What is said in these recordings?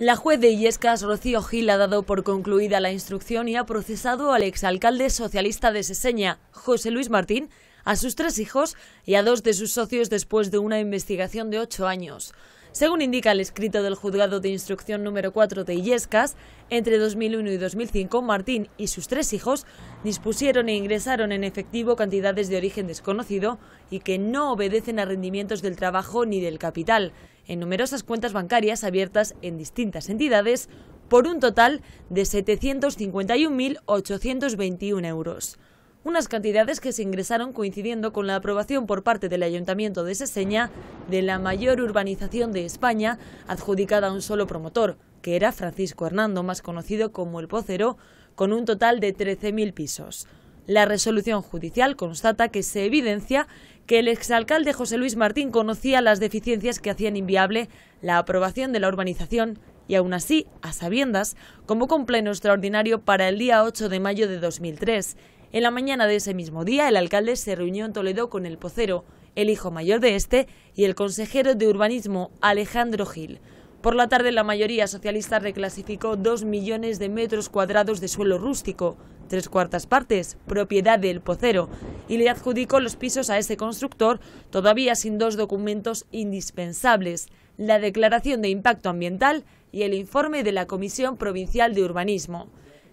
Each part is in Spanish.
La juez de Illescas, Rocío Gil, ha dado por concluida la instrucción y ha procesado al exalcalde socialista de Seseña, José Luis Martín, a sus tres hijos y a dos de sus socios después de una investigación de ocho años. Según indica el escrito del juzgado de instrucción número 4 de Illescas, entre 2001 y 2005 Martín y sus tres hijos dispusieron e ingresaron en efectivo cantidades de origen desconocido y que no obedecen a rendimientos del trabajo ni del capital en numerosas cuentas bancarias abiertas en distintas entidades por un total de 751.821 euros. Unas cantidades que se ingresaron coincidiendo con la aprobación por parte del Ayuntamiento de Seseña de la mayor urbanización de España adjudicada a un solo promotor, que era Francisco Hernando, más conocido como el Pocero, con un total de 13.000 pisos. La resolución judicial constata que se evidencia que el exalcalde José Luis Martín conocía las deficiencias que hacían inviable la aprobación de la urbanización y aún así, a sabiendas, como un pleno extraordinario para el día 8 de mayo de 2003. En la mañana de ese mismo día, el alcalde se reunió en Toledo con el pocero, el hijo mayor de este, y el consejero de urbanismo, Alejandro Gil. Por la tarde, la mayoría socialista reclasificó dos millones de metros cuadrados de suelo rústico, tres cuartas partes, propiedad del Pocero, y le adjudicó los pisos a ese constructor todavía sin dos documentos indispensables, la declaración de impacto ambiental y el informe de la Comisión Provincial de Urbanismo.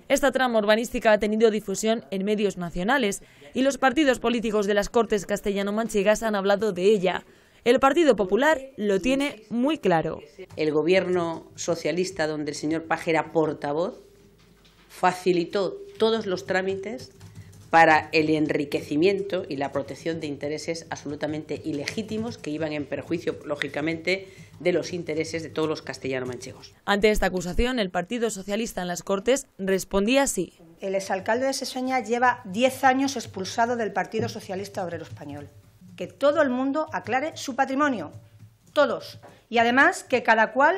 Esta trama urbanística ha tenido difusión en medios nacionales y los partidos políticos de las Cortes castellano-manchegas han hablado de ella. El Partido Popular lo tiene muy claro. El gobierno socialista, donde el señor Pajera portavoz, facilitó todos los trámites para el enriquecimiento y la protección de intereses absolutamente ilegítimos que iban en perjuicio, lógicamente, de los intereses de todos los castellano-manchegos. Ante esta acusación, el Partido Socialista en las Cortes respondía así. El exalcalde de Seseña lleva 10 años expulsado del Partido Socialista Obrero Español. Que todo el mundo aclare su patrimonio, todos, y además que cada cual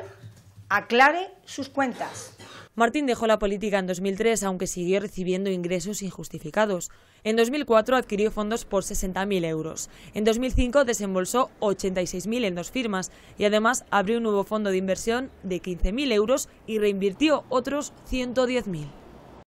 aclare sus cuentas. Martín dejó la política en 2003, aunque siguió recibiendo ingresos injustificados. En 2004 adquirió fondos por 60.000 euros. En 2005 desembolsó 86.000 en dos firmas y además abrió un nuevo fondo de inversión de 15.000 euros y reinvirtió otros 110.000.